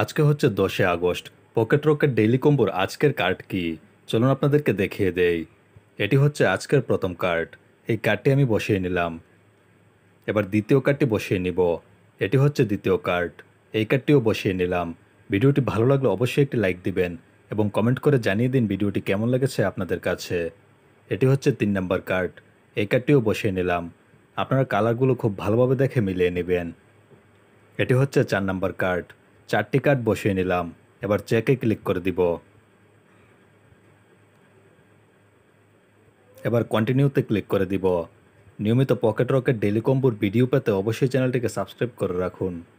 আজকে হচ্ছে দশে আগস্ট পকেট রকের ডেইলি কম্বোর আজকের কার্ড কি চলুন আপনাদেরকে দেখিয়ে দেই এটি হচ্ছে আজকের প্রথম কার্ড এই কার্ডটি আমি বসিয়ে নিলাম এবার দ্বিতীয় কার্ডটি বসিয়ে নিব এটি হচ্ছে দ্বিতীয় কার্ড এই কার্ডটিও বসিয়ে নিলাম ভিডিওটি ভালো লাগলে অবশ্যই একটি লাইক দিবেন এবং কমেন্ট করে জানিয়ে দিন ভিডিওটি কেমন লেগেছে আপনাদের কাছে এটি হচ্ছে তিন নম্বর কার্ড এই কার্ডটিও বসিয়ে নিলাম আপনারা কালারগুলো খুব ভালোভাবে দেখে মিলিয়ে নেবেন এটি হচ্ছে চার নম্বর কার্ড চারটি কার্ড বসিয়ে নিলাম এবার চেকে ক্লিক করে দিব এবার কন্টিনিউতে ক্লিক করে দিব নিয়মিত পকেট রকেট ডেলি ভিডিও পেতে অবশ্যই চ্যানেলটিকে সাবস্ক্রাইব করে রাখুন